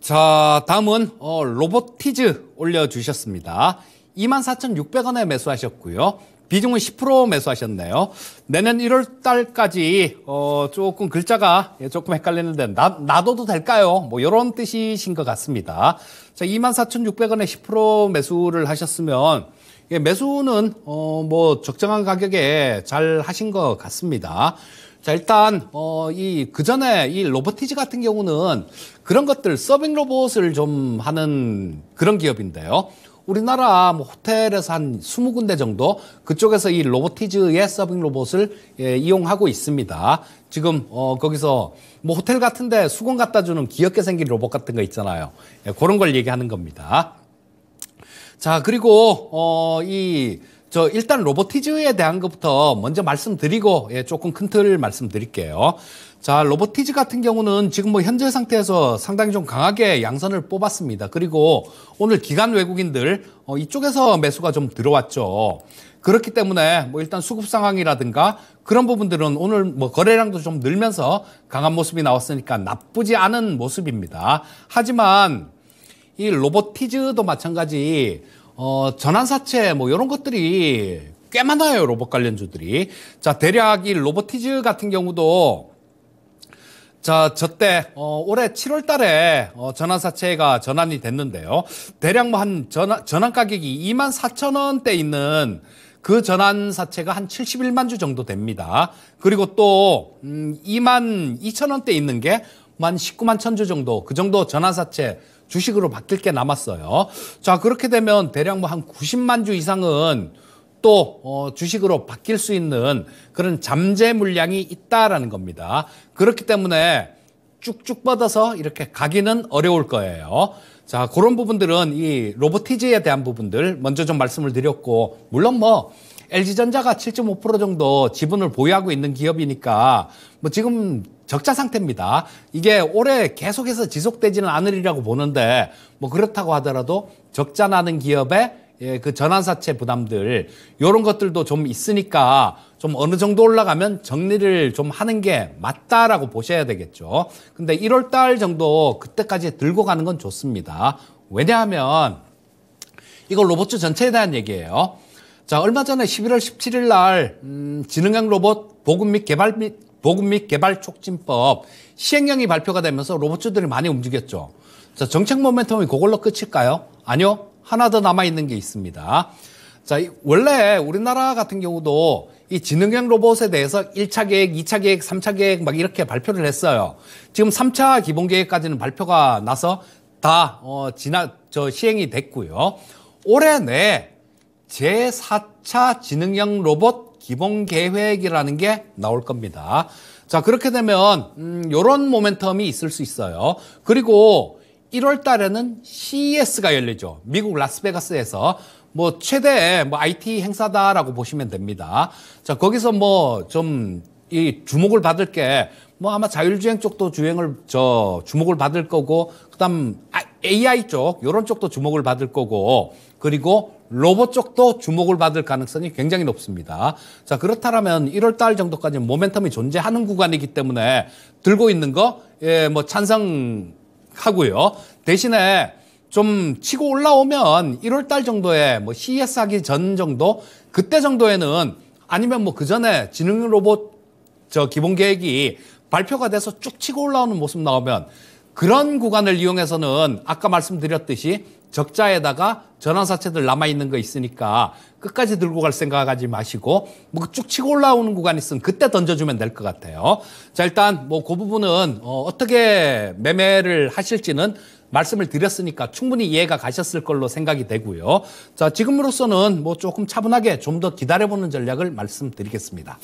자, 다음은 어, 로보티즈 올려주셨습니다. 24,600원에 매수하셨고요. 비중은 10% 매수하셨네요. 내년 1월 달까지 어, 조금 글자가 예, 조금 헷갈리는데 나, 놔둬도 될까요? 뭐 이런 뜻이신 것 같습니다. 자, 24,600원에 10% 매수를 하셨으면 예, 매수는 어, 뭐 적정한 가격에 잘 하신 것 같습니다. 자 일단 어, 이그 전에 이 로보티즈 같은 경우는 그런 것들 서빙 로봇을 좀 하는 그런 기업인데요. 우리나라 뭐 호텔에서 한 20군데 정도 그쪽에서 이 로보티즈의 서빙 로봇을 예, 이용하고 있습니다. 지금 어, 거기서 뭐 호텔 같은데 수건 갖다 주는 귀엽게 생긴 로봇 같은 거 있잖아요. 예, 그런 걸 얘기하는 겁니다. 자, 그리고, 어, 이, 저 일단 로보티즈에 대한 것부터 먼저 말씀드리고 예, 조금 큰틀 말씀드릴게요. 자, 로보티즈 같은 경우는 지금 뭐 현재 상태에서 상당히 좀 강하게 양선을 뽑았습니다. 그리고 오늘 기간 외국인들 어, 이쪽에서 매수가 좀 들어왔죠. 그렇기 때문에 뭐 일단 수급 상황이라든가 그런 부분들은 오늘 뭐 거래량도 좀 늘면서 강한 모습이 나왔으니까 나쁘지 않은 모습입니다. 하지만 이 로보티즈도 마찬가지 어, 전환사채 뭐 이런 것들이 꽤 많아요 로봇 관련주들이 자 대략 이 로보티즈 같은 경우도 자, 저때 어, 올해 7월 달에 어, 전환사채가 전환이 됐는데요. 대략 뭐한 전환, 전환 가격이 2만 4천 원대 있는 그 전환사채가 한 71만 주 정도 됩니다. 그리고 또 음, 2만 2천 원대 있는 게만 19만 천주 정도 그 정도 전환사채 주식으로 바뀔 게 남았어요. 자 그렇게 되면 대략 뭐 한 90만 주 이상은 또 어, 주식으로 바뀔 수 있는 그런 잠재 물량이 있다라는 겁니다. 그렇기 때문에 쭉쭉 뻗어서 이렇게 가기는 어려울 거예요. 자, 그런 부분들은 이로보티지에 대한 부분들 먼저 좀 말씀을 드렸고, 물론 뭐, LG전자가 7.5% 정도 지분을 보유하고 있는 기업이니까 뭐 지금 적자 상태입니다. 이게 올해 계속해서 지속되지는 않으리라고 보는데 뭐 그렇다고 하더라도 적자 나는 기업의 예, 그 전환사채 부담들 요런 것들도 좀 있으니까 좀 어느 정도 올라가면 정리를 좀 하는 게 맞다라고 보셔야 되겠죠. 근데 1월 달 정도 그때까지 들고 가는 건 좋습니다. 왜냐하면 이거 로봇주 전체에 대한 얘기예요. 자, 얼마 전에 11월 17일 날, 음, 지능형 로봇 보급 및 개발 및 보급 및 개발 촉진법 시행령이 발표가 되면서 로봇주들이 많이 움직였죠. 자, 정책 모멘텀이 그걸로 끝일까요? 아니요. 하나 더 남아있는 게 있습니다. 자, 이, 원래 우리나라 같은 경우도 이 지능형 로봇에 대해서 1차 계획, 2차 계획, 3차 계획 막 이렇게 발표를 했어요. 지금 3차 기본 계획까지는 발표가 나서 다, 어, 지나, 저 시행이 됐고요. 올해 내에 제4차 지능형 로봇 기본 계획이라는 게 나올 겁니다. 자, 그렇게 되면 음, 요런 모멘텀이 있을 수 있어요. 그리고 1월 달에는 CES가 열리죠. 미국 라스베가스에서 뭐 최대 뭐 IT 행사다라고 보시면 됩니다. 자, 거기서 뭐 좀 이 주목을 받을 게 뭐 아마 자율주행 쪽도 주행을 저 주목을 받을 거고 그다음 아, AI 쪽 요런 쪽도 주목을 받을 거고 그리고 로봇 쪽도 주목을 받을 가능성이 굉장히 높습니다. 자, 그렇다면 1월 달 정도까지 모멘텀이 존재하는 구간이기 때문에 들고 있는 거, 예, 뭐 찬성하고요. 대신에 좀 치고 올라오면 1월 달 정도에 뭐 CES 하기 전 정도, 그때 정도에는 아니면 뭐 그 전에 지능 로봇 저 기본 계획이 발표가 돼서 쭉 치고 올라오는 모습 나오면 그런 구간을 이용해서는 아까 말씀드렸듯이 적자에다가 전환사채들 남아있는 거 있으니까 끝까지 들고 갈 생각하지 마시고 뭐쭉 치고 올라오는 구간 이 있으면 그때 던져주면 될 것 같아요. 자 일단 뭐 그 부분은 어, 어떻게 매매를 하실지는 말씀을 드렸으니까 충분히 이해가 가셨을 걸로 생각이 되고요. 자 지금으로서는 뭐 조금 차분하게 좀 더 기다려보는 전략을 말씀드리겠습니다.